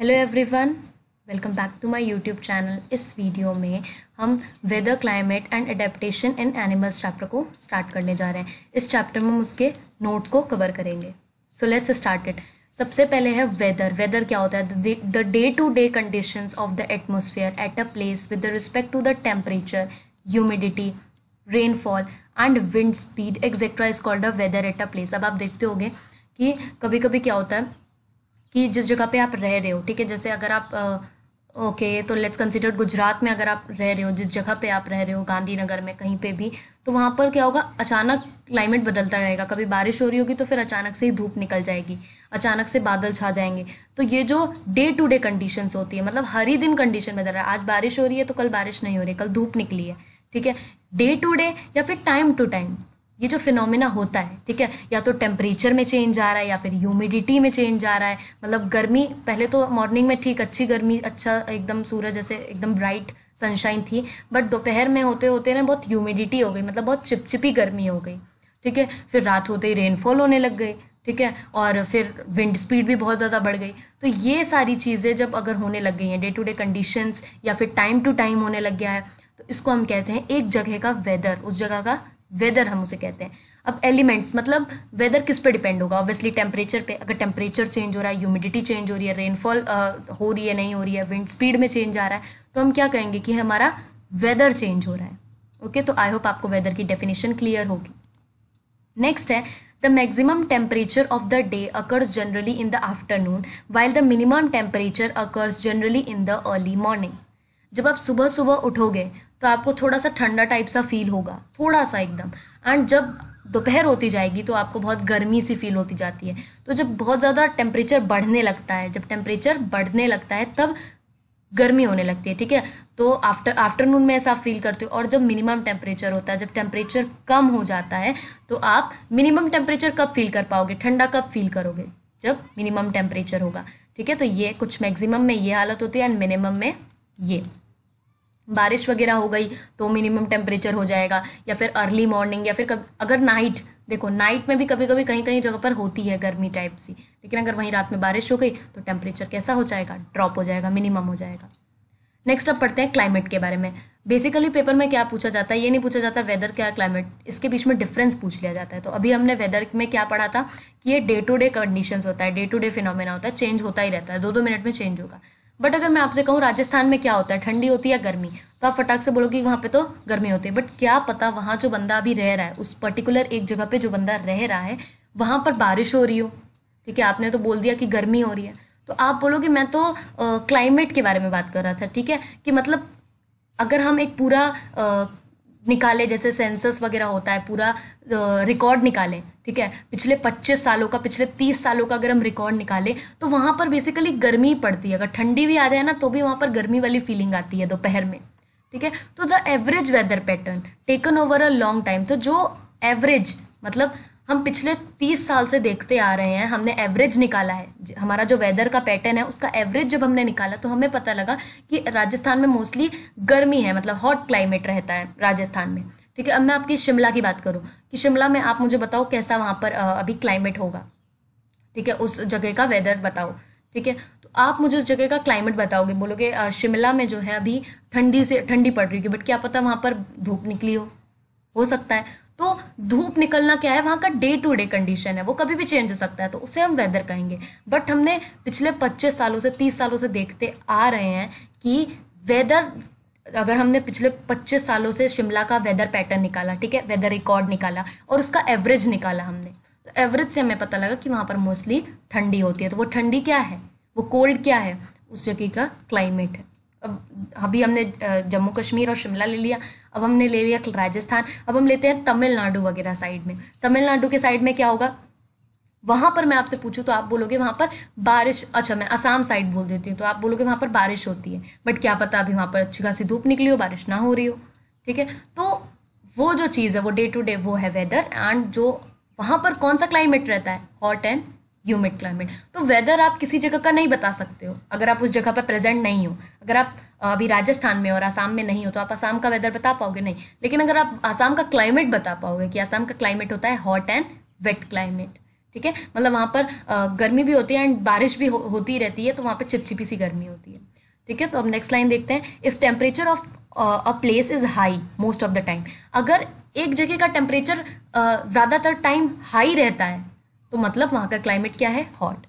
Hello everyone welcome back to my YouTube channel इस video में हम weather climate and adaptation in animals chapter को start करने जा रहे हैं इस चैप्टर में हम उसके नोट्स को कवर करेंगे सो लेट्स स्टार्ट इट सबसे पहले है वेदर वेदर क्या होता है the day to day condition of the atmosphere at a place with respect to the temperature humidity rainfall and wind speed etcetera is called a weather at a place अब आप देखते हो कि कभी कभी क्या होता है कि जिस जगह पे आप रह रहे हो ठीक है जैसे अगर आप ओके तो लेट्स कंसिडर गुजरात में अगर आप रह रहे हो जिस जगह पे आप रह रहे हो गांधीनगर में कहीं पे भी तो वहाँ पर क्या होगा अचानक क्लाइमेट बदलता रहेगा कभी बारिश हो रही होगी तो फिर अचानक से ही धूप निकल जाएगी अचानक से बादल छा जाएंगे तो ये जो डे टू डे कंडीशंस होती है मतलब हर ही दिन कंडीशन बदल रहा है आज बारिश हो रही है तो कल बारिश नहीं हो रही कल धूप निकली है ठीक है डे टू डे या फिर टाइम टू टाइम ये जो फिनोमिना होता है ठीक है या तो टेम्परेचर में चेंज आ रहा है या फिर ह्यूमिडिटी में चेंज आ रहा है मतलब गर्मी पहले तो मॉर्निंग में ठीक अच्छी गर्मी अच्छा एकदम सूरज जैसे एकदम ब्राइट सनशाइन थी बट दोपहर में होते होते ना बहुत ह्यूमिडिटी हो गई मतलब बहुत चिपचिपी गर्मी हो गई ठीक है फिर रात होते ही रेनफॉल होने लग गई ठीक है और फिर विंड स्पीड भी बहुत ज़्यादा बढ़ गई तो ये सारी चीज़ें जब अगर होने लग गई हैं डे टू डे कंडीशंस या फिर टाइम टू टाइम होने लग गया है तो इसको हम कहते हैं एक जगह का वेदर उस जगह का वेदर हम उसे कहते हैं अब एलिमेंट्स मतलब वेदर किस पे डिपेंड होगा ऑब्वियसली टेम्परेचर पे अगर टेम्परेचर चेंज हो रहा है ह्यूमिडिटी चेंज हो रही है रेनफॉल हो रही है नहीं हो रही है विंड स्पीड में चेंज आ रहा है तो हम क्या कहेंगे कि हमारा वेदर चेंज हो रहा है ओके okay, तो आई होप आपको वेदर की डेफिनेशन क्लियर होगी नेक्स्ट है the maximum temperature of the day occurs generally in the afternoon while the minimum temperature occurs generally in the early morning जब आप सुबह सुबह उठोगे तो आपको थोड़ा सा ठंडा टाइप सा फील होगा थोड़ा सा एकदम एंड जब दोपहर होती जाएगी तो आपको बहुत गर्मी सी फील होती जाती है तो जब बहुत ज़्यादा टेम्परेचर बढ़ने लगता है जब टेम्परेचर बढ़ने लगता है तब गर्मी होने लगती है ठीक है तो आफ्टर आफ्टरनून में ऐसा फील करते हो और जब मिनिमम टेम्परेचर होता है जब टेम्परेचर कम हो जाता है तो आप मिनिमम टेम्परेचर कब फील कर पाओगे ठंडा कब फील करोगे जब मिनिमम टेम्परेचर होगा ठीक है तो ये कुछ मैक्सिमम में ये हालत होती है एंड मिनिमम में ये बारिश वगैरह हो गई तो मिनिमम टेम्परेचर हो जाएगा या फिर अर्ली मॉर्निंग या फिर कब अगर नाइट देखो नाइट में भी कभी कभी कहीं कहीं जगह पर होती है गर्मी टाइप सी लेकिन अगर वहीं रात में बारिश हो गई तो टेम्परेचर कैसा हो जाएगा ड्रॉप हो जाएगा मिनिमम हो जाएगा नेक्स्ट अब पढ़ते हैं क्लाइमेट के बारे में बेसिकली पेपर में क्या पूछा जाता है ये नहीं पूछा जाता वेदर क्या क्लाइमेट इसके बीच में डिफरेंस पूछ लिया जाता है तो अभी हमने वेदर में क्या पढ़ा था कि ये डे टू डे कंडीशंस होता है डे टू डे फिनोमेना होता है चेंज होता ही रहता है दो दो मिनट में चेंज होगा बट अगर मैं आपसे कहूँ राजस्थान में क्या होता है ठंडी होती है या गर्मी तो आप फटाक से बोलोगे वहाँ पे तो गर्मी होती है बट क्या पता वहाँ जो बंदा अभी रह रहा है उस पर्टिकुलर एक जगह पे जो बंदा रह रहा है वहाँ पर बारिश हो रही हो ठीक है आपने तो बोल दिया कि गर्मी हो रही है तो आप बोलोगे मैं तो क्लाइमेट के बारे में बात कर रहा था ठीक है कि मतलब अगर हम एक पूरा निकाले जैसे सेंसस वगैरह होता है पूरा रिकॉर्ड निकालें ठीक है पिछले 25 सालों का पिछले 30 सालों का अगर हम रिकॉर्ड निकालें तो वहाँ पर बेसिकली गर्मी पड़ती है अगर ठंडी भी आ जाए ना तो भी वहां पर गर्मी वाली फीलिंग आती है दोपहर में ठीक है तो the average weather pattern taken over a long time तो जो एवरेज मतलब हम पिछले तीस साल से देखते आ रहे हैं हमने एवरेज निकाला है हमारा जो वेदर का पैटर्न है उसका एवरेज जब हमने निकाला तो हमें पता लगा कि राजस्थान में मोस्टली गर्मी है मतलब हॉट क्लाइमेट रहता है राजस्थान में ठीक है अब मैं आपकी शिमला की बात करूँ कि शिमला में आप मुझे बताओ कैसा वहाँ पर अभी क्लाइमेट होगा ठीक है उस जगह का वेदर बताओ ठीक है तो आप मुझे उस जगह का क्लाइमेट बताओगे बोलोगे शिमला में जो है अभी ठंडी से ठंडी पड़ रही होगी बट क्या पता वहाँ पर धूप निकली हो हो सकता है तो धूप निकलना क्या है वहाँ का डे टू डे कंडीशन है वो कभी भी चेंज हो सकता है तो उसे हम वेदर कहेंगे बट हमने पिछले पच्चीस सालों से तीस सालों से देखते आ रहे हैं कि वेदर अगर हमने पिछले 25 सालों से शिमला का वेदर पैटर्न निकाला ठीक है वेदर रिकॉर्ड निकाला और उसका एवरेज निकाला हमने तो एवरेज से हमें पता लगा कि वहाँ पर मोस्टली ठंडी होती है तो वो ठंडी क्या है वो कोल्ड क्या है उस जगह का क्लाइमेट है अब अभी हमने जम्मू कश्मीर और शिमला ले लिया अब हमने ले लिया राजस्थान अब हम लेते हैं तमिलनाडु वगैरह साइड में तमिलनाडु के साइड में क्या होगा वहाँ पर मैं आपसे पूछूँ तो आप बोलोगे वहाँ पर बारिश अच्छा मैं आसाम साइड बोल देती हूँ तो आप बोलोगे वहाँ पर बारिश होती है बट क्या पता अभी वहाँ पर अच्छी खासी धूप निकली हो बारिश ना हो रही हो ठीक है तो वो जो चीज़ है वो डे टू डे वो है वेदर एंड जो वहाँ पर कौन सा क्लाइमेट रहता है हॉट एंड ह्यूमिड क्लाइमेट तो वेदर आप किसी जगह का नहीं बता सकते हो अगर आप उस जगह पर प्रेजेंट नहीं हो अगर आप अभी राजस्थान में और आसाम में नहीं हो तो आप आसाम का वेदर बता पाओगे नहीं लेकिन अगर आप आसाम का क्लाइमेट बता पाओगे कि आसाम का क्लाइमेट होता है हॉट एंड वेट क्लाइमेट ठीक है मतलब वहाँ पर गर्मी भी होती है एंड बारिश भी हो, होती रहती है तो वहाँ पर चिपचिपी सी गर्मी होती है ठीक है तो अब नेक्स्ट लाइन देखते हैं if temperature of a place is high most of the time अगर एक जगह का टेम्परेचर ज़्यादातर टाइम हाई रहता है तो मतलब वहाँ का क्लाइमेट क्या है hot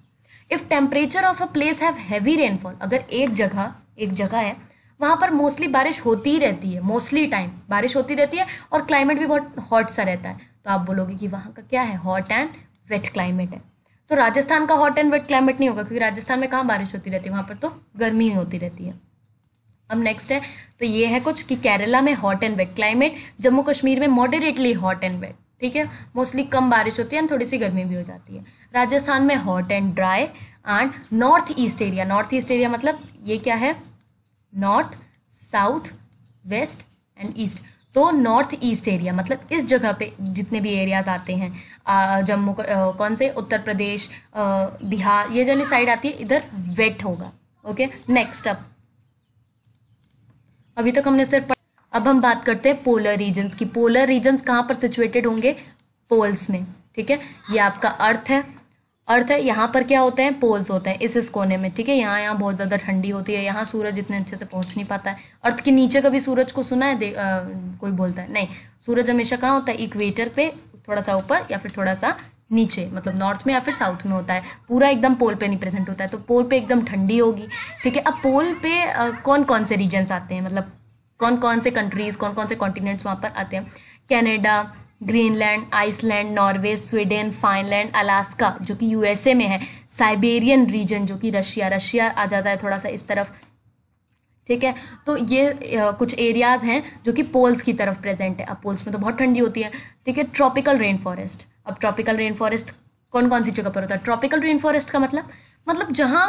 if temperature of a place have heavy rainfall अगर एक जगह एक जगह है वहाँ पर मोस्टली बारिश होती ही रहती है मोस्टली टाइम बारिश होती रहती है और क्लाइमेट भी बहुत हॉट सा रहता है तो आप बोलोगे कि वहाँ का क्या है हॉट एंड वेट क्लाइमेट है तो राजस्थान का हॉट एंड वेट क्लाइमेट नहीं होगा क्योंकि राजस्थान में कहाँ बारिश होती रहती है वहाँ पर तो गर्मी ही होती रहती है अब नेक्स्ट है तो ये है कुछ कि केरला में hot and wet climate Jammu Kashmir में मॉडरेटली हॉट एंड वेट ठीक है मोस्टली कम बारिश होती है एंड थोड़ी सी गर्मी भी हो जाती है राजस्थान में hot and dry and north east area north east area मतलब ये क्या है north south west and east तो नॉर्थ ईस्ट एरिया मतलब इस जगह पे जितने भी एरियाज आते हैं जम्मू कौन से उत्तर प्रदेश बिहार ये जो साइड आती है इधर वेट होगा ओके नेक्स्ट अब अभी तक हमने सिर्फ अब हम बात करते हैं पोलर रीजन्स की पोलर रीजन्स कहाँ पर सिचुएटेड होंगे पोल्स में ठीक है ये आपका अर्थ है अर्थ है यहाँ पर क्या होते हैं पोल्स होते हैं इस इस कोने में ठीक है यहाँ यहाँ बहुत ज़्यादा ठंडी होती है यहाँ सूरज इतने अच्छे से पहुँच नहीं पाता है अर्थ के नीचे कभी सूरज को सुना है दे आ, कोई बोलता है नहीं सूरज हमेशा कहाँ होता है इक्वेटर पे थोड़ा सा ऊपर या फिर थोड़ा सा नीचे मतलब नॉर्थ में या फिर साउथ में होता है पूरा एकदम पोल पे नहीं प्रेजेंट होता है तो पोल पे एकदम ठंडी होगी ठीक है अब पोल पे आ, कौन कौन से रीजन्स आते हैं मतलब कौन कौन से कंट्रीज़ कौन कौन से कॉन्टिनेंट्स वहाँ पर आते हैं Canada Greenland Iceland Norway Sweden Finland Alaska जो कि यूएसए में है साइबेरियन रीजन जो कि रशिया रशिया आ जाता है थोड़ा सा इस तरफ ठीक है तो ये कुछ एरियाज़ हैं जो कि पोल्स की तरफ प्रेजेंट है अब पोल्स में तो बहुत ठंडी होती है ठीक है ट्रॉपिकल रेन फॉरेस्ट अब ट्रॉपिकल रेन फॉरेस्ट कौन कौन सी जगह पर होता है ट्रॉपिकल रेन फॉरेस्ट का मतलब मतलब जहाँ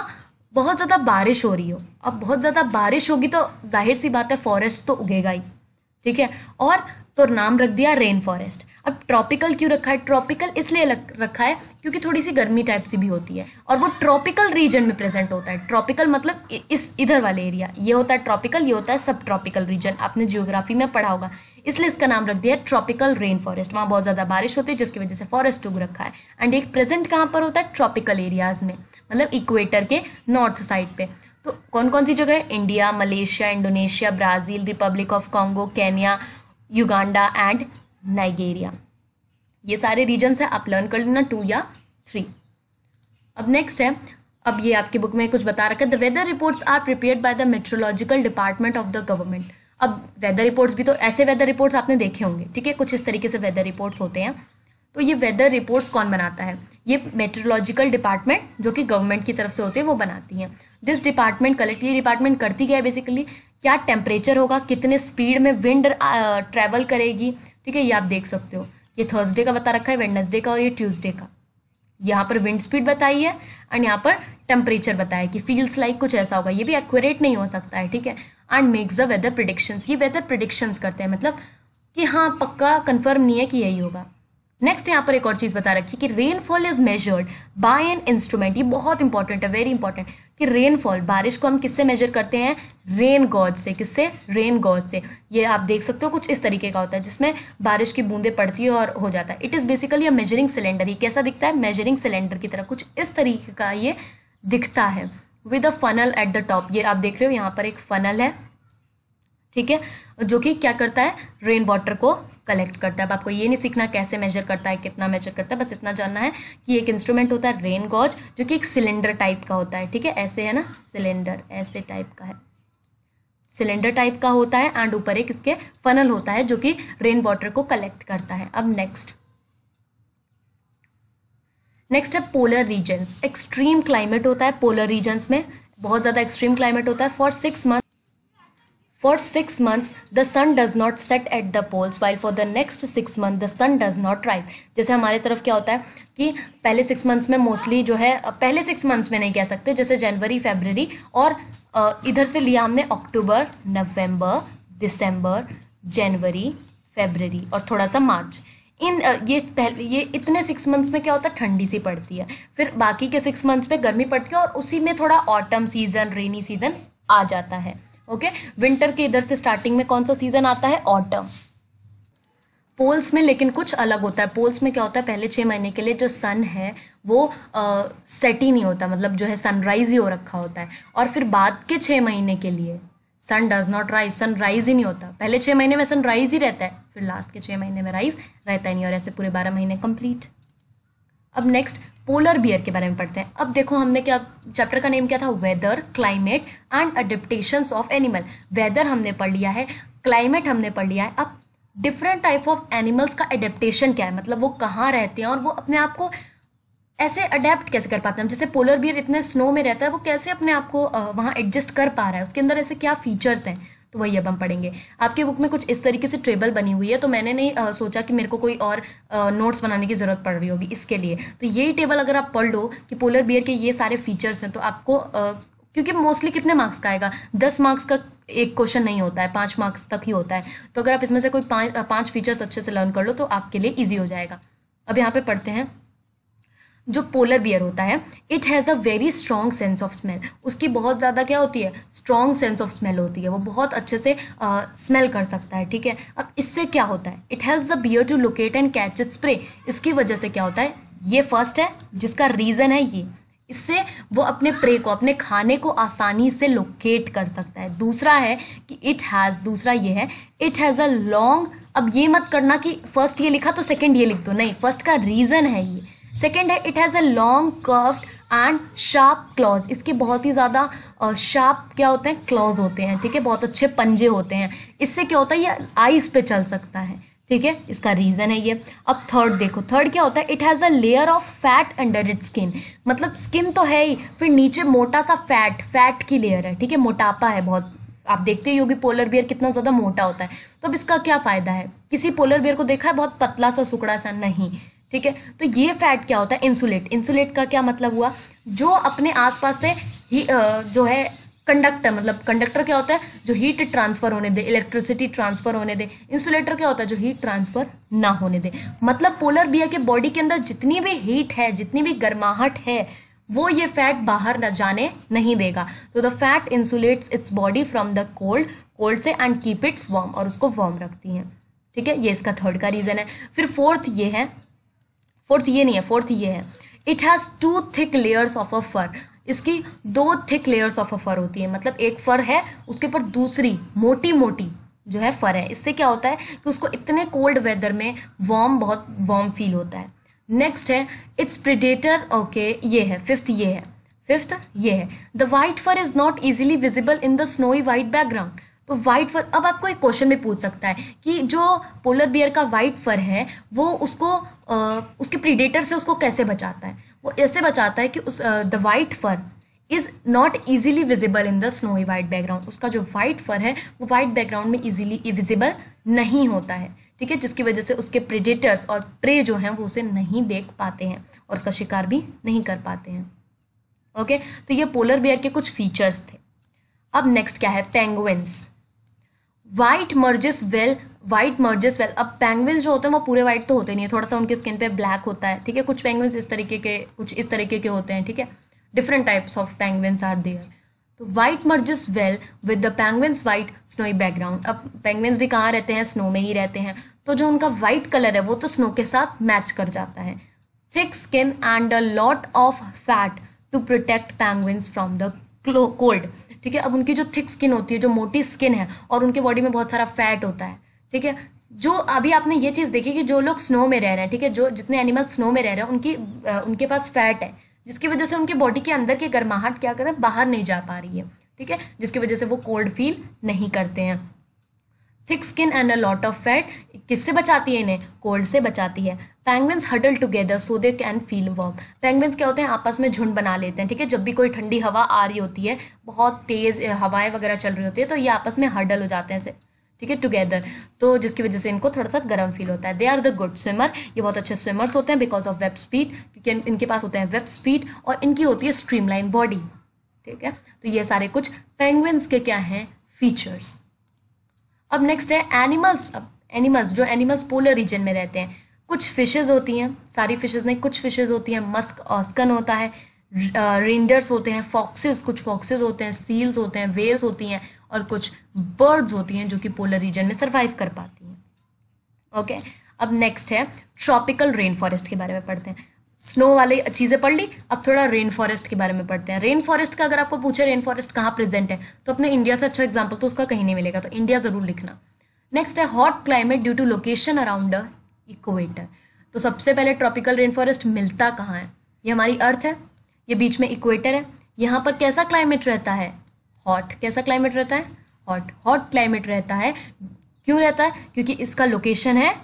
बहुत ज़्यादा बारिश हो रही हो अब बहुत ज़्यादा बारिश होगी तो जाहिर सी बात है फॉरेस्ट तो उगेगा ही ठीक है और तो नाम रख दिया रेन फॉरेस्ट अब ट्रॉपिकल क्यों रखा है ट्रॉपिकल इसलिए रखा है क्योंकि थोड़ी सी गर्मी टाइप सी भी होती है और वो ट्रॉपिकल रीजन में प्रेजेंट होता है ट्रॉपिकल मतलब इस इधर वाले एरिया ये होता है ट्रॉपिकल ये होता है सब ट्रॉपिकल रीजन आपने जियोग्राफी में पढ़ा होगा इसलिए इसका नाम रख दिया है ट्रॉपिकल रेन फॉरेस्ट वहाँ बहुत ज़्यादा बारिश होती है जिसकी वजह से फॉरेस्ट उग रखा है एंड एक प्रेजेंट कहाँ पर होता है ट्रॉपिकल एरियाज़ में मतलब इक्वेटर के नॉर्थ साइड पे तो कौन कौन सी जगह है India Malaysia Indonesia Brazil Republic of Congo Kenya Uganda and Nigeria ये सारे रीजन्स हैं आप लर्न कर लेना टू या थ्री अब नेक्स्ट है अब ये आपकी बुक में कुछ बता रखा है the weather reports are prepare by the meteorological department of the government अब वेदर रिपोर्ट्स भी तो ऐसे वेदर रिपोर्ट्स आपने देखे होंगे ठीक है कुछ इस तरीके से वेदर रिपोर्ट्स होते हैं तो ये वेदर रिपोर्ट्स कौन बनाता है ये मेट्रोलॉजिकल डिपार्टमेंट जो कि गवर्नमेंट की तरफ से होते हैं वो बनाती हैं दिस डिपार्टमेंट कलेक्ट ये डिपार्टमेंट करती गया है बेसिकली क्या टेम्परेचर होगा कितने स्पीड में विंड ट्रैवल करेगी ठीक है ये आप देख सकते हो ये थर्सडे का बता रखा है वेडनेसडे का और ये ट्यूजडे का यहाँ पर विंड स्पीड बताई है एंड यहाँ पर टेम्परेचर बताया कि फील्स लाइक कुछ ऐसा होगा ये भी एक्यूरेट नहीं हो सकता है ठीक है and makes the weather predictions ये वेदर प्रिडिक्शंस करते हैं मतलब कि हाँ पक्का कंफर्म नहीं है कि यही होगा नेक्स्ट यहाँ पर एक और चीज़ बता रखी कि rainfall is measured by an instrument ये बहुत इंपॉर्टेंट है वेरी इंपॉर्टेंट कि रेनफॉल बारिश को हम किससे मेजर करते हैं रेन गॉज से किससे रेन गॉज से ये आप देख सकते हो कुछ इस तरीके का होता है जिसमें बारिश की बूंदें पड़ती है और हो जाता है it is basically a measuring cylinder ये कैसा दिखता है मेजरिंग सिलेंडर की तरह कुछ इस तरीके का ये दिखता है with a funnel at the top ये आप देख रहे हो यहाँ पर एक फनल है ठीक है जो कि क्या करता है रेन वाटर को कलेक्ट करता है अब आपको ये नहीं सीखना कैसे मेजर करता है कितना मेजर करता है बस इतना जानना है कि एक इंस्ट्रूमेंट होता है रेन गॉज जो कि एक सिलेंडर टाइप का होता है ठीक है ऐसे है ना सिलेंडर ऐसे टाइप का है सिलेंडर टाइप का होता है एंड ऊपर एक इसके फनल होता है जो कि रेन वाटर को कलेक्ट करता है अब नेक्स्ट नेक्स्ट है पोलर रीजन्स एक्सट्रीम क्लाइमेट होता है पोलर रीजन्स में बहुत ज़्यादा एक्सट्रीम क्लाइमेट होता है for six month For six months, the sun does not set at the poles, while for the next six months the sun does not rise. जैसे हमारे तरफ क्या होता है कि पहले सिक्स मंथ्स में मोस्टली जो है पहले सिक्स मंथ्स में नहीं कह सकते जैसे जनवरी फेबररी और इधर से लिया हमने अक्टूबर नवंबर दिसंबर जनवरी फेबररी और थोड़ा सा मार्च इन ये पहले ये इतने सिक्स मंथ्स में क्या होता है ठंडी सी पड़ती है फिर बाकी के सिक्स मंथ्स में गर्मी पड़ती है और उसी में थोड़ा ऑटम सीज़न रेनी सीज़न आ जाता है ओके विंटर के इधर से स्टार्टिंग में कौन सा सीजन आता है ऑटम पोल्स में लेकिन कुछ अलग होता है पोल्स में क्या होता है पहले छः महीने के लिए जो सन है वो सेट ही नहीं होता मतलब जो है सनराइज ही हो रखा होता है और फिर बाद के छः महीने के लिए sun does not rise sun rise ही नहीं होता पहले छः महीने में सन राइज ही रहता है फिर लास्ट के छः महीने में राइज रहता ही नहीं और ऐसे पूरे बारह महीने कंप्लीट अब नेक्स्ट पोलर बियर के बारे में पढ़ते हैं अब देखो हमने क्या चैप्टर का नेम क्या था weather climate and adaptation of animal weather हमने पढ़ लिया है क्लाइमेट हमने पढ़ लिया है अब डिफरेंट टाइप ऑफ एनिमल्स का अडेप्टेशन क्या है मतलब वो कहाँ रहते हैं और वो अपने आप को ऐसे अडेप्ट कैसे कर पाते हैं जैसे पोलर बियर इतने स्नो में रहता है वो कैसे अपने आप को वहाँ एडजस्ट कर पा रहा है उसके अंदर ऐसे क्या फीचर्स हैं तो वही अब हम पढ़ेंगे आपके बुक में कुछ इस तरीके से ट्रेबल बनी हुई है तो मैंने नहीं आ, सोचा कि मेरे को कोई और आ, नोट्स बनाने की ज़रूरत पड़ रही होगी इसके लिए तो यही टेबल अगर आप पढ़ लो कि पोलर बियर के ये सारे फीचर्स हैं तो आपको आ, क्योंकि मोस्टली कितने मार्क्स का आएगा दस मार्क्स का एक क्वेश्चन नहीं होता है पाँच मार्क्स तक ही होता है तो अगर आप इसमें से कोई पाँच पाँच फीचर्स अच्छे से लर्न कर लो तो आपके लिए ईजी हो जाएगा अब यहाँ पर पढ़ते हैं जो पोलर बियर होता है it has a very strong sense of smell उसकी बहुत ज़्यादा क्या होती है स्ट्रॉन्ग सेंस ऑफ स्मेल होती है वो बहुत अच्छे से स्मेल uh, कर सकता है ठीक है अब इससे क्या होता है it has the bear to locate and catch its prey इसकी वजह से क्या होता है ये फर्स्ट है जिसका रीज़न है ये इससे वो अपने प्रे को अपने खाने को आसानी से लोकेट कर सकता है दूसरा है कि इट हैज़ दूसरा ये है इट हैज़ अ लॉन्ग अब ये मत करना कि फर्स्ट ये लिखा तो सेकेंड ये लिख दो नहीं फर्स्ट का रीज़न है ये सेकेंड है it has a long curve and sharp claws इसके बहुत ही ज़्यादा शार्प क्या होते हैं क्लॉज होते हैं ठीक है बहुत अच्छे पंजे होते हैं इससे क्या होता है ये आइस पे चल सकता है ठीक है इसका रीज़न है ये अब थर्ड देखो थर्ड क्या होता है it has a layer of fat under it skin मतलब स्किन तो है ही फिर नीचे मोटा सा फैट फैट की लेयर है ठीक है मोटापा है बहुत आप देखते ही होगी पोलर बियर कितना ज़्यादा मोटा होता है तो अब इसका क्या फ़ायदा है किसी पोलर बियर को देखा है बहुत पतला सा सुकड़ा सा नहीं ठीक है तो ये फैट क्या होता है इंसुलेट इंसुलेट का क्या मतलब हुआ जो अपने आसपास से ही जो है कंडक्टर मतलब कंडक्टर क्या होता है जो हीट ट्रांसफर होने दे इलेक्ट्रिसिटी ट्रांसफर होने दे इंसुलेटर क्या होता है जो हीट ट्रांसफर ना होने दे मतलब पोलर बियर के बॉडी के अंदर जितनी भी हीट है जितनी भी गर्माहट है वो ये फैट बाहर न जाने नहीं देगा तो the fat insulates its body from the cold cold से एंड कीप इट्स वॉर्म और उसको वार्म रखती हैं ठीक है ये इसका थर्ड का रीज़न है फिर फोर्थ ये है फोर्थ ये नहीं है फोर्थ ये है it has two thick layers of a fur इसकी दो thick layers of a fur होती है मतलब एक फर है उसके ऊपर दूसरी मोटी मोटी जो है फर है इससे क्या होता है कि उसको इतने कोल्ड वेदर में वार्म बहुत वार्म फील होता है नेक्स्ट है इट्स प्रिडेटर ओके ये है फिफ्थ ये है फिफ्थ ये है the white fur is not easily visible in the snowy white background तो वाइट फर अब आपको एक क्वेश्चन में पूछ सकता है कि जो पोलर बियर का वाइट फर है वो उसको आ, उसके प्रीडेटर से उसको कैसे बचाता है वो ऐसे बचाता है कि उस the white fur is not easily visible in the snowy white background उसका जो वाइट फर है वो वाइट बैकग्राउंड में ईजिली विजिबल नहीं होता है ठीक है जिसकी वजह से उसके प्रिडेटर्स और प्रे जो हैं वो उसे नहीं देख पाते हैं और उसका शिकार भी नहीं कर पाते हैं ओके तो ये पोलर बियर के कुछ फीचर्स थे अब नेक्स्ट क्या है penguins white merges well white merges well अब पेंगविन्स जो होते हैं वो पूरे वाइट तो होते नहीं है थोड़ा सा उनके स्किन पे ब्लैक होता है ठीक है कुछ पेंगविन्स इस तरीके के कुछ इस तरीके के होते हैं ठीक है different types of penguins are there तो white merges well with the penguins white snowy background अब पेंगविन्स भी कहाँ रहते हैं स्नो में ही रहते हैं तो जो उनका वाइट कलर है वो तो स्नो के साथ मैच कर जाता है thick skin and a lot of fat to protect penguins from the cold ठीक है अब उनकी जो थिक स्किन होती है जो मोटी स्किन है और उनके बॉडी में बहुत सारा फैट होता है ठीक है जो अभी आपने ये चीज़ देखी कि जो लोग स्नो में रह रहे हैं ठीक है जो जितने एनिमल स्नो में रह रहे हैं उनकी उनके पास फैट है जिसकी वजह से उनके बॉडी के अंदर की गर्माहट क्या कर रहे हैं बाहर नहीं जा पा रही है ठीक है जिसकी वजह से वो कोल्ड फील नहीं करते हैं thick skin and a lot of fat किससे बचाती है इन्हें कोल्ड से बचाती है penguins huddle together so they can feel warm penguins क्या होते हैं आपस में झुंड बना लेते हैं ठीक है जब भी कोई ठंडी हवा आ रही होती है बहुत तेज़ हवाएं वगैरह चल रही होती है तो ये आपस में हडल हो जाते हैं ठीक है टुगेदर तो जिसकी वजह से इनको थोड़ा सा गर्म फील होता है they are the good swimmer ये बहुत अच्छे स्विमर्स होते हैं बिकॉज ऑफ वेब स्पीड क्योंकि इनके पास होते हैं वेब स्पीड और इनकी होती है स्ट्रीमलाइन बॉडी ठीक है तो ये सारे कुछ पेंगुइन्स के क्या हैं फीचर्स अब नेक्स्ट है एनिमल्स अब एनिमल्स जो एनिमल्स पोलर रीजन में रहते हैं कुछ फिशेज़ होती हैं सारी फिशेज़ नहीं कुछ फिशेज़ होती हैं मस्क ऑस्कन होता है रेंडर्स होते हैं फॉक्सेस कुछ फॉक्सेस होते हैं सील्स होते हैं वेल्स होती हैं और कुछ बर्ड्स होती हैं जो कि पोलर रीजन में सर्वाइव कर पाती हैं ओके अब नेक्स्ट है ट्रॉपिकल रेन फॉरेस्ट के बारे में पढ़ते हैं स्नो वाली चीज़ें पढ़ ली अब थोड़ा रेन फॉरेस्ट के बारे में पढ़ते हैं रेन फॉरेस्ट का अगर आपको पूछे रेन फॉरेस्ट कहाँ प्रेजेंट है तो अपने इंडिया से अच्छा एग्जाम्पल तो उसका कहीं नहीं मिलेगा तो इंडिया ज़रूर लिखना नेक्स्ट है hot climate due to location around equator तो सबसे पहले ट्रॉपिकल रेन फॉरेस्ट मिलता कहाँ है ये हमारी अर्थ है ये बीच में इक्वेटर है यहाँ पर कैसा क्लाइमेट रहता है हॉट कैसा क्लाइमेट रहता है हॉट हॉट क्लाइमेट रहता है क्यों रहता है क्योंकि इसका लोकेशन है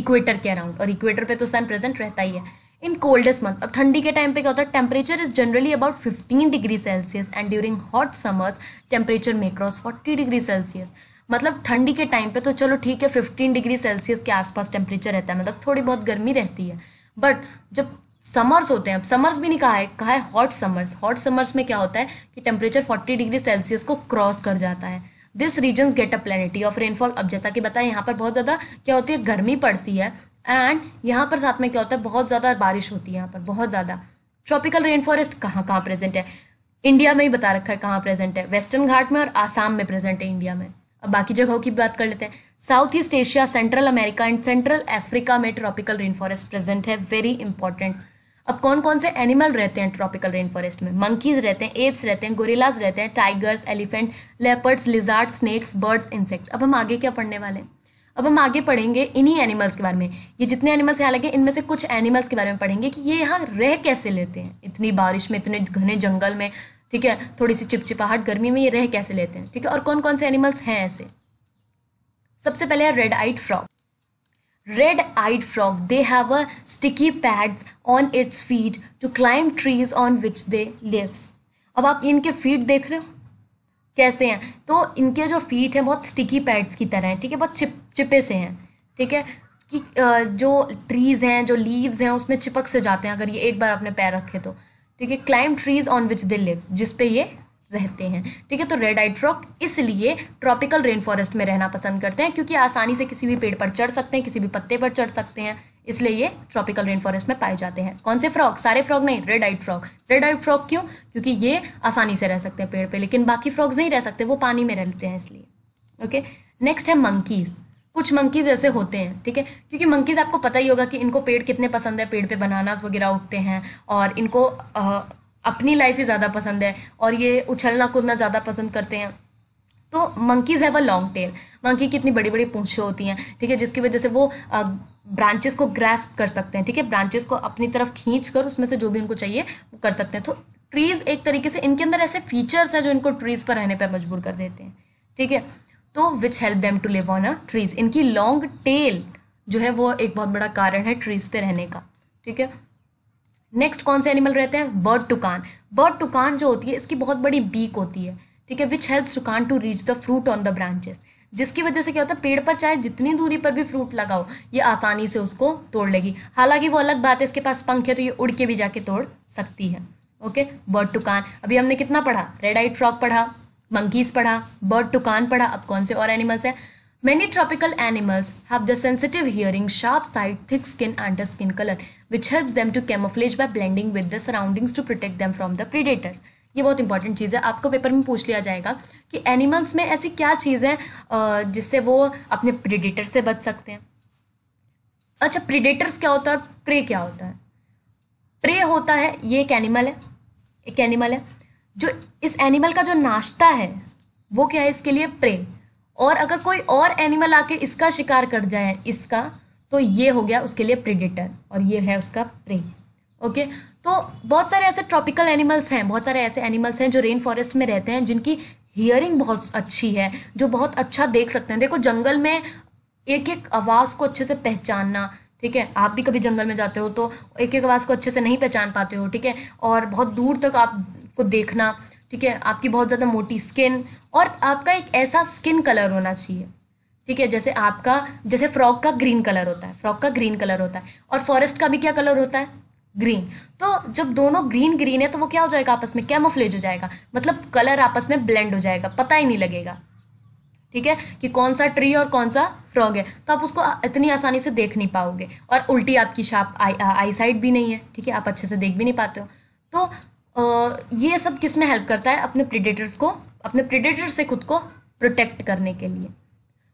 इक्वेटर के अराउंड और इक्वेटर पे तो सन प्रेजेंट रहता ही है इन कोल्डेस्ट मंथ अब ठंडी के टाइम पे क्या होता है temperature is generally about 15 degree celsius and during hot summers temperature may cross 40 degree celsius मतलब ठंडी के टाइम पे तो चलो ठीक है फिफ्टीन डिग्री सेल्सियस के आसपास टेम्परेचर रहता है मतलब थोड़ी बहुत गर्मी रहती है बट जब समर्स होते हैं अब समर्स भी नहीं कहा है कहा है हॉट समर्स हॉट समर्स में क्या होता है कि टेम्परेचर फोर्टी डिग्री सेल्सियस को क्रॉस कर जाता है this region get a plenty of rainfall अब जैसा कि बताया यहाँ पर बहुत ज़्यादा क्या होती है गर्मी पड़ती है एंड यहाँ पर साथ में क्या होता है बहुत ज़्यादा बारिश होती है यहाँ पर बहुत ज़्यादा ट्रॉपिकल रेन फॉरेस्ट कहाँ कहाँ प्रेजेंट है इंडिया में ही बता रखा है कहाँ प्रेजेंट है वेस्टर्न घाट में और आसाम में प्रेजेंट है इंडिया में अब बाकी जगहों की बात कर लेते हैं south east Asia central America and central Africa में ट्रॉपिकल रेन फॉरेस्ट प्रेजेंट है वेरी इंपॉर्टेंट अब कौन कौन से एनिमल रहते हैं ट्रॉपिकल रेन फॉरेस्ट में मंकीज रहते हैं एप्स रहते हैं गोरिलाज रहते हैं tigers elephant leopards lizard snakes birds insects अब हम आगे क्या पढ़ने वाले हैं अब हम आगे पढ़ेंगे इन्हीं एनिमल्स के बारे में ये जितने एनिमल्स यहाँ लगे इनमें से कुछ एनिमल्स के बारे में पढ़ेंगे कि ये यहाँ रह कैसे लेते हैं इतनी बारिश में इतने घने जंगल में ठीक है थोड़ी सी चिपचिपाहट गर्मी में ये रह कैसे लेते हैं ठीक है और कौन कौन से एनिमल्स हैं ऐसे सबसे पहले है red eyed frog red eyed frog they have a sticky pads on its feet to climb trees on which they lives अब आप इनके फीट देख रहे हो कैसे हैं तो इनके जो फीट हैं बहुत स्टिकी पैड्स की तरह हैं ठीक है बहुत चिप चिपे से हैं ठीक है कि जो ट्रीज़ हैं जो लीव्स हैं उसमें चिपक से जाते हैं अगर ये एक बार अपने पैर रखे तो ठीक है climb trees on which they lives जिसपे ये रहते हैं ठीक है तो रेड आइट फ्रॉक इसलिए ट्रॉपिकल रेन फॉरेस्ट में रहना पसंद करते हैं क्योंकि आसानी से किसी भी पेड़ पर चढ़ सकते हैं किसी भी पत्ते पर चढ़ सकते हैं इसलिए ये ट्रॉपिकल रेन फॉरेस्ट में पाए जाते हैं कौन से फ्रॉक सारे फ्रॉक नहीं red eyed frog red eyed frog क्यों क्योंकि ये आसानी से रह सकते हैं पेड़ पे लेकिन बाकी फ्रॉक्स नहीं रह सकते वो पानी में रहते हैं इसलिए ओके नेक्स्ट है मंकीज़ कुछ मंकीज ऐसे होते हैं ठीक है क्योंकि मंकीज आपको पता ही होगा कि इनको पेड़ कितने पसंद है पेड़ पे बनाना वगैरह उगते हैं और इनको आ, अपनी लाइफ ही ज़्यादा पसंद है और ये उछलना कूदना ज़्यादा पसंद करते हैं तो monkeys have a long tail monkey की इतनी बड़ी बड़ी पूछे होती हैं ठीक है जिसकी वजह से वो ब्रांचेस को ग्रैस्प कर सकते हैं ठीक है ब्रांचेस को अपनी तरफ खींच कर उसमें से जो भी उनको चाहिए वो कर सकते हैं तो ट्रीज़ एक तरीके से इनके अंदर ऐसे फीचर्स हैं जो इनको ट्रीज़ पर रहने पर मजबूर कर देते हैं ठीक है तो which help them to live on a trees इनकी लॉन्ग टेल जो है वो एक बहुत बड़ा कारण है ट्रीज पे रहने का ठीक है नेक्स्ट कौन से एनिमल रहते हैं बर्ड टुकान बर्ड टुकान जो होती है इसकी बहुत बड़ी बीक होती है ठीक है which helps toucan to reach the fruit on the branches जिसकी वजह से क्या होता है पेड़ पर चाहे जितनी दूरी पर भी फ्रूट लगाओ ये आसानी से उसको तोड़ लेगी हालांकि वो अलग बात है इसके पास पंख है तो ये उड़ के भी जाके तोड़ सकती है ओके बर्ड टुकान अभी हमने कितना पढ़ा रेड आइट फ्रॉक पढ़ा मंकीज पढ़ा बर्ड टुकान पढ़ा अब कौन से और एनिमल्स हैं many tropical animals have the sensitive hearing sharp sight thick skin and the skin colour which help them to camouflage by blending with the surroundings to protect them from the predators ये बहुत important चीज़ है आपको paper में पूछ लिया जाएगा कि animals में ऐसी क्या चीज़ है जिससे वो अपने प्रिडेटर्स से बच सकते हैं अच्छा प्रिडेटर्स क्या होता है प्रे क्या होता है प्रे होता है ये एक एनिमल है एक एनिमल है जो इस एनिमल का जो नाश्ता है वो क्या है इसके लिए प्रे और अगर कोई और एनिमल आके इसका शिकार कर जाए इसका तो ये हो गया उसके लिए प्रिडेटर और ये है उसका प्रे ओके तो बहुत सारे ऐसे ट्रॉपिकल एनिमल्स हैं बहुत सारे ऐसे एनिमल्स हैं जो रेन फॉरेस्ट में रहते हैं जिनकी हियरिंग बहुत अच्छी है जो बहुत अच्छा देख सकते हैं देखो जंगल में एक एक आवाज़ को अच्छे से पहचानना ठीक है आप भी कभी जंगल में जाते हो तो एक एक आवाज़ को अच्छे से नहीं पहचान पाते हो ठीक है और बहुत दूर तक आप को देखना ठीक है आपकी बहुत ज़्यादा मोटी स्किन और आपका एक ऐसा स्किन कलर होना चाहिए ठीक है जैसे आपका जैसे फ्रॉक का ग्रीन कलर होता है फ्रॉक का ग्रीन कलर होता है और फॉरेस्ट का भी क्या कलर होता है ग्रीन तो जब दोनों ग्रीन ग्रीन है तो वो क्या हो जाएगा आपस में कैमोफ्लेज हो जाएगा मतलब कलर आपस में ब्लेंड हो जाएगा पता ही नहीं लगेगा ठीक है कि कौन सा ट्री और कौन सा फ्रॉग है तो आप उसको इतनी आसानी से देख नहीं पाओगे और उल्टी आपकी शाप आई साइड भी नहीं है ठीक है आप अच्छे से देख भी नहीं पाते हो तो ये सब किस में हेल्प करता है अपने प्रिडेटर्स को अपने प्रिडेटर से खुद को प्रोटेक्ट करने के लिए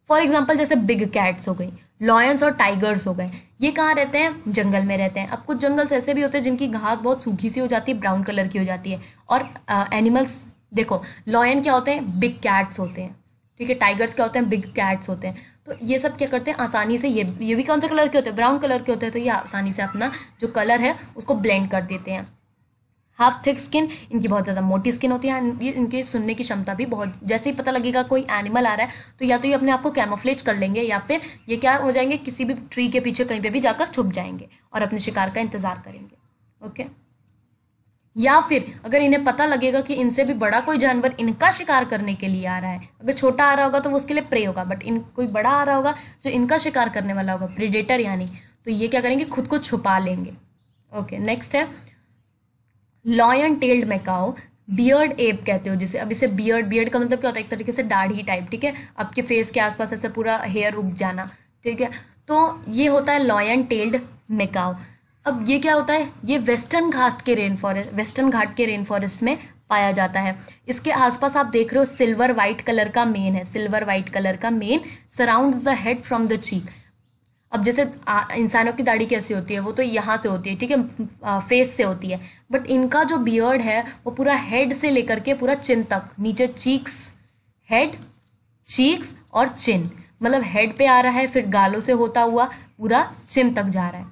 फॉर एग्जाम्पल जैसे बिग कैट्स हो गई लॉयंस और टाइगर्स हो गए ये कहाँ रहते हैं जंगल में रहते हैं अब कुछ जंगल्स ऐसे भी होते हैं जिनकी घास बहुत सूखी सी हो जाती है ब्राउन कलर की हो जाती है और एनिमल्स देखो लॉयन क्या होते हैं बिग कैट्स होते हैं ठीक है टाइगर्स क्या होते हैं बिग कैट्स होते हैं तो ये सब क्या करते हैं आसानी से ये ये भी कौन से कलर के होते हैं ब्राउन कलर के होते हैं तो ये आसानी से अपना जो कलर है उसको ब्लेंड कर देते हैं हाफ थिक स्किन इनकी बहुत ज़्यादा मोटी स्किन होती है एंड इनके सुनने की क्षमता भी बहुत जैसे ही पता लगेगा कोई एनिमल आ रहा है तो या तो ये अपने आप को कैमोफ्लेज कर लेंगे या फिर ये क्या हो जाएंगे किसी भी ट्री के पीछे कहीं पर भी जाकर छुप जाएंगे और अपने शिकार का इंतज़ार करेंगे ओके या फिर अगर इन्हें पता लगेगा कि इनसे भी बड़ा कोई जानवर इनका शिकार करने के लिए आ रहा है अगर छोटा आ रहा होगा तो वो उसके लिए प्रे होगा बट इन कोई बड़ा आ रहा होगा जो इनका शिकार करने वाला होगा प्रिडेटर यानी तो ये क्या करेंगे खुद को छुपा लेंगे ओके okay, नेक्स्ट है lion tailed macaque beard ape कहते हो जिसे अब इसे बियर्ड बियर्ड का मतलब क्या होता है एक तरीके से दाढ़ी टाइप ठीक है आपके फेस के आसपास ऐसे पूरा हेयर उग जाना ठीक है तो ये होता है लॉयन टेल्ड मेकाओ अब ये क्या होता है ये वेस्टर्न घाट के रेन फॉरेस्ट वेस्टर्न घाट के रेन फॉरेस्ट में पाया जाता है इसके आसपास आप देख रहे हो सिल्वर वाइट कलर का मेन है सिल्वर वाइट कलर का mane surround the head from the cheek अब जैसे इंसानों की दाढ़ी कैसी होती है वो तो यहाँ से होती है ठीक है फेस से होती है बट इनका जो बियर्ड है वो पूरा हेड से लेकर के पूरा चिन तक नीचे चीक्स हेड चीक्स और चिन मतलब हेड पे आ रहा है फिर गालों से होता हुआ पूरा चिन तक जा रहा है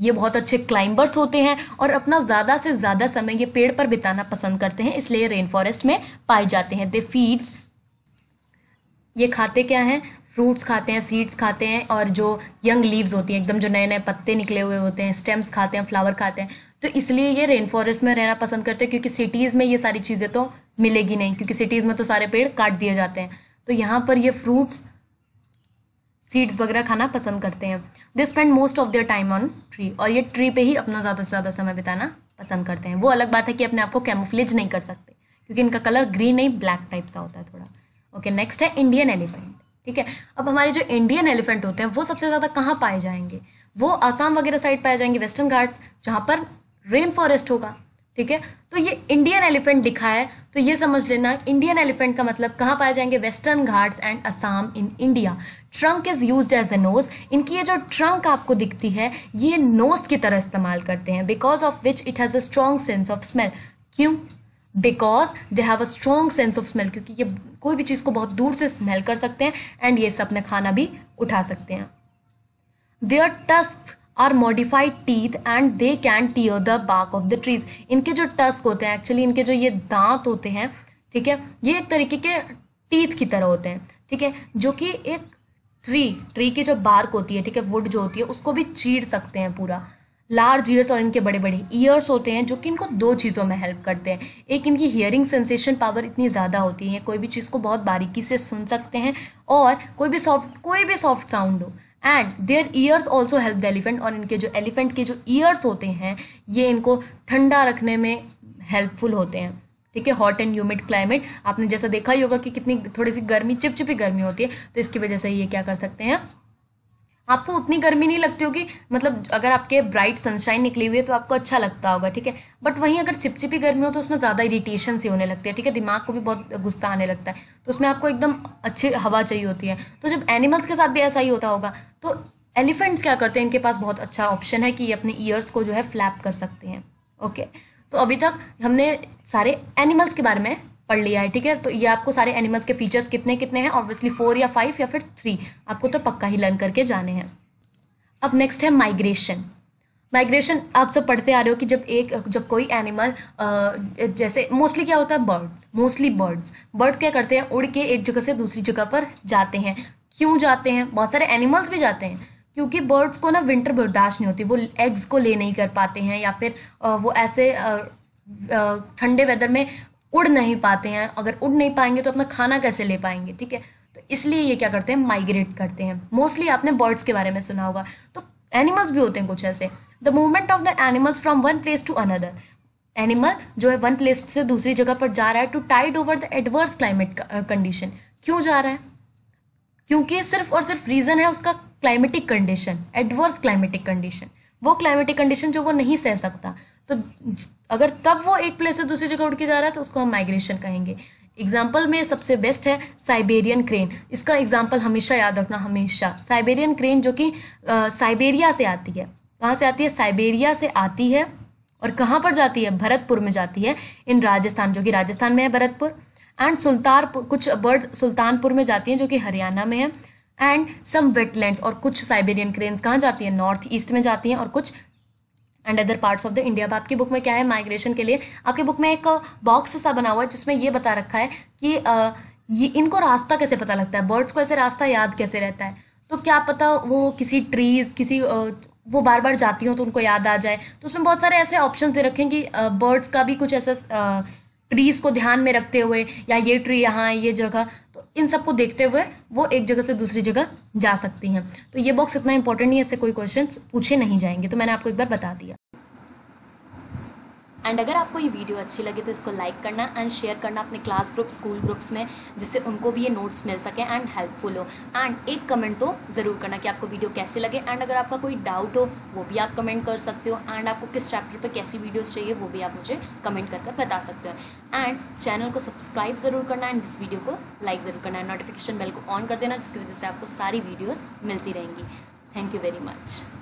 ये बहुत अच्छे क्लाइंबर्स होते हैं और अपना ज़्यादा से ज़्यादा समय ये पेड़ पर बिताना पसंद करते हैं इसलिए रेन फॉरेस्ट में पाए जाते हैं दे फीड्स ये खाते क्या हैं फ्रूट्स खाते हैं सीड्स खाते हैं और जो यंग लीव्स होती हैं एकदम जो नए नए पत्ते निकले हुए होते हैं स्टेम्स खाते हैं फ्लावर खाते हैं तो इसलिए ये रेन फॉरेस्ट में रहना पसंद करते हैं क्योंकि सिटीज़ में ये सारी चीज़ें तो मिलेगी नहीं क्योंकि सिटीज़ में तो सारे पेड़ काट दिए जाते हैं तो यहाँ पर ये फ्रूट्स सीड्स वगैरह खाना पसंद करते हैं they spend most of their time on tree और ये ट्री पे ही अपना ज़्यादा से ज़्यादा समय बिताना पसंद करते हैं वो अलग बात है कि अपने आप को कैमोफ्लेज नहीं कर सकते क्योंकि इनका कलर ग्रीन नहीं ब्लैक टाइप सा होता है थोड़ा ओके okay, नेक्स्ट है इंडियन एलिफेंट ठीक है अब हमारे जो इंडियन एलिफेंट होते हैं वो सबसे ज़्यादा कहाँ पाए जाएंगे वो आसाम वगैरह साइड पाए जाएंगे वेस्टर्न घाट्स जहाँ पर रेन फॉरेस्ट होगा ठीक है तो ये इंडियन एलिफेंट लिखा है तो ये समझ लेना इंडियन एलिफेंट का मतलब कहाँ पाए जाएंगे Western Ghats and Assam in India trunk is used as a nose इनकी ये जो ट्रंक आपको दिखती है ये नोज की तरह इस्तेमाल करते हैं because of which it has a strong sense of smell क्यों because they have a strong sense of smell क्योंकि ये कोई भी चीज़ को बहुत दूर से स्मेल कर सकते हैं एंड ये सब अपना खाना भी उठा सकते हैं are tusk are modified teeth and they can tear the bark of the trees इनके जो टस्क होते हैं एक्चुअली इनके जो ये दांत होते हैं ठीक है ये एक तरीके के टीथ की तरह होते हैं ठीक है जो कि एक ट्री ट्री की जो बार्क होती है ठीक है वुड जो होती है उसको भी चीर सकते हैं पूरा लार्ज ईयर्स और इनके बड़े बड़े ईयर्स होते हैं जो कि इनको दो चीज़ों में हेल्प करते हैं एक इनकी हियरिंग सेंसेशन पावर इतनी ज़्यादा होती है कोई भी चीज़ को बहुत बारीकी से सुन सकते हैं और कोई भी सॉफ्ट कोई भी सॉफ्ट साउंड हो and their ears also help the elephant और इनके जो एलिफेंट के जो ईयर्स होते हैं ये इनको ठंडा रखने में हेल्पफुल होते हैं ठीक है हॉट एंड ह्यूमिड क्लाइमेट आपने जैसा देखा ही होगा कि कितनी थोड़ी सी गर्मी चिपचिपी गर्मी होती है तो इसकी वजह से ये क्या कर सकते हैं आपको उतनी गर्मी नहीं लगती होगी मतलब अगर आपके ब्राइट सनशाइन निकली हुई है तो आपको अच्छा लगता होगा ठीक है बट वहीं अगर चिपचिपी गर्मी हो तो उसमें ज़्यादा इरीटेशन सी होने लगती है ठीक है दिमाग को भी बहुत गुस्सा आने लगता है तो उसमें आपको एकदम अच्छी हवा चाहिए होती है तो जब एनिमल्स के साथ भी ऐसा ही होता होगा तो एलिफेंट्स क्या करते हैं इनके पास बहुत अच्छा ऑप्शन है कि ये अपने ईयर्स को जो है फ्लैप कर सकते हैं ओके तो अभी तक हमने सारे एनिमल्स के बारे में पढ़ लिया है ठीक है तो ये आपको सारे एनिमल्स के फीचर्स कितने कितने हैं ऑब्वियसली फोर या फाइव या फिर थ्री आपको तो पक्का ही लर्न करके जाने हैं अब नेक्स्ट है माइग्रेशन माइग्रेशन आप सब पढ़ते आ रहे हो कि जब एक जब कोई एनिमल जैसे मोस्टली क्या होता है बर्ड्स मोस्टली बर्ड्स बर्ड्स क्या करते हैं उड़ के एक जगह से दूसरी जगह पर जाते हैं क्यों जाते हैं बहुत सारे एनिमल्स भी जाते हैं क्योंकि बर्ड्स को ना विंटर बर्दाश्त नहीं होती वो एग्स को ले नहीं कर पाते हैं या फिर वो ऐसे ठंडे वेदर में उड़ नहीं पाते हैं अगर उड़ नहीं पाएंगे तो अपना खाना कैसे ले पाएंगे ठीक है तो इसलिए ये क्या करते हैं माइग्रेट करते हैं मोस्टली आपने बर्ड्स के बारे में सुना होगा तो एनिमल्स भी होते हैं कुछ ऐसे the movement of the animals from one place to another animal जो है वन प्लेस से दूसरी जगह पर जा रहा है to tide over the adverse climate condition क्यों जा रहा है क्योंकि सिर्फ और सिर्फ रीज़न है उसका climatic condition adverse climatic condition वो क्लाइमेटिक कंडीशन जो वो नहीं सह सकता तो अगर तब वो एक प्लेस से दूसरी जगह उड़ के जा रहा है तो उसको हम माइग्रेशन कहेंगे एग्जाम्पल में सबसे बेस्ट है साइबेरियन क्रेन इसका एग्जाम्पल हमेशा याद रखना हमेशा साइबेरियन क्रेन जो कि साइबेरिया से आती है कहाँ से आती है साइबेरिया से आती है और कहाँ पर जाती है भरतपुर में जाती है इन राजस्थान जो कि राजस्थान में है भरतपुर एंड सुल्तानपुर कुछ बर्ड सुल्तानपुर में जाती हैं जो कि हरियाणा में है एंड सम वेटलैंड्स और कुछ साइबेरियन क्रेन्स कहाँ जाती हैं नॉर्थ ईस्ट में जाती हैं और कुछ and other parts of the India अब आपकी बुक में क्या है माइग्रेशन के लिए आपकी बुक में एक बॉक्स uh, सा बना हुआ है जिसमें ये बता रखा है कि uh, ये इनको रास्ता कैसे पता लगता है बर्ड्स को ऐसे रास्ता याद कैसे रहता है तो क्या पता वो किसी ट्रीज किसी uh, वो बार बार जाती हो तो उनको याद आ जाए तो उसमें बहुत सारे ऐसे ऑप्शंस दे रखे हैं कि बर्ड्स का भी कुछ ऐसा ट्रीज़ को ध्यान में रखते हुए या ये ट्री यहाँ है ये जगह तो इन सबको देखते हुए वो एक जगह से दूसरी जगह जा सकती हैं तो ये बॉक्स इतना इंपॉर्टेंट नहीं है इससे कोई क्वेश्चन पूछे नहीं जाएंगे तो मैंने आपको एक बार बता दिया एंड अगर आपको ये वीडियो अच्छी लगे तो इसको लाइक करना एंड शेयर करना अपने क्लास ग्रुप स्कूल ग्रुप्स में जिससे उनको भी ये नोट्स मिल सके एंड हेल्पफुल हो एंड एक कमेंट तो ज़रूर करना कि आपको वीडियो कैसे लगे एंड अगर आपका कोई डाउट हो वो भी आप कमेंट कर सकते हो एंड आपको किस चैप्टर पर कैसी वीडियोज़ चाहिए वो भी आप मुझे कमेंट कर कर बता सकते हो एंड चैनल को सब्सक्राइब ज़रूर करना एंड इस वीडियो को लाइक ज़रूर करना एंड नोटिफिकेशन बेल को ऑन कर देना जिसकी वजह से आपको सारी वीडियोज़ मिलती रहेंगी थैंक यू वेरी मच